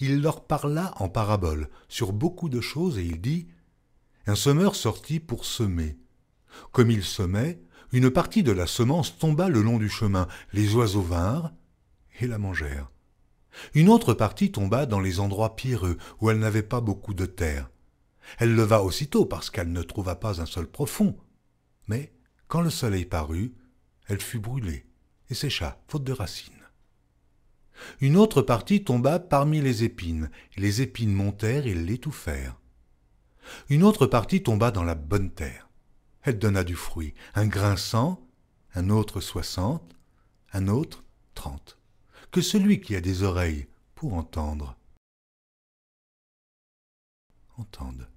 il leur parla en parabole sur beaucoup de choses et il dit Un semeur sortit pour semer. Comme il semait, une partie de la semence tomba le long du chemin, les oiseaux vinrent et la mangèrent. Une autre partie tomba dans les endroits pierreux où elle n'avait pas beaucoup de terre. Elle leva aussitôt parce qu'elle ne trouva pas un sol profond. Mais quand le soleil parut, elle fut brûlée et sécha faute de racines. Une autre partie tomba parmi les épines, et les épines montèrent et l'étouffèrent. Une autre partie tomba dans la bonne terre. Elle donna du fruit, un grain cent, un autre soixante, un autre trente. Que celui qui a des oreilles pour entendre entende.